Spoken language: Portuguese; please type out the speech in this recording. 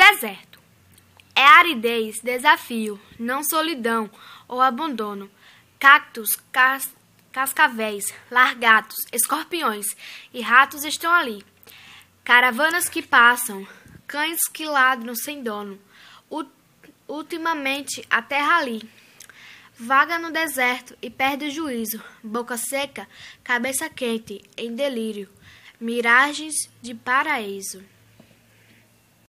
deserto. É aridez, desafio, não solidão ou abandono. Cactos, cas cascavéis, largatos, escorpiões e ratos estão ali. Caravanas que passam, cães que ladram sem dono. ultimamente a terra ali. Vaga no deserto e perde o juízo. Boca seca, cabeça quente, em delírio. Miragens de paraíso.